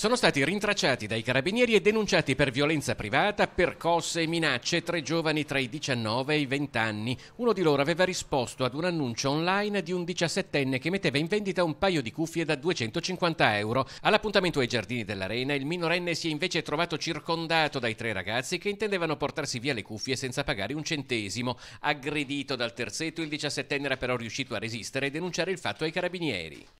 sono stati rintracciati dai carabinieri e denunciati per violenza privata, percosse e minacce tre giovani tra i 19 e i 20 anni. Uno di loro aveva risposto ad un annuncio online di un 17enne che metteva in vendita un paio di cuffie da 250 euro. All'appuntamento ai giardini dell'arena il minorenne si è invece trovato circondato dai tre ragazzi che intendevano portarsi via le cuffie senza pagare un centesimo. Aggredito dal terzetto, il 17enne era però riuscito a resistere e denunciare il fatto ai carabinieri.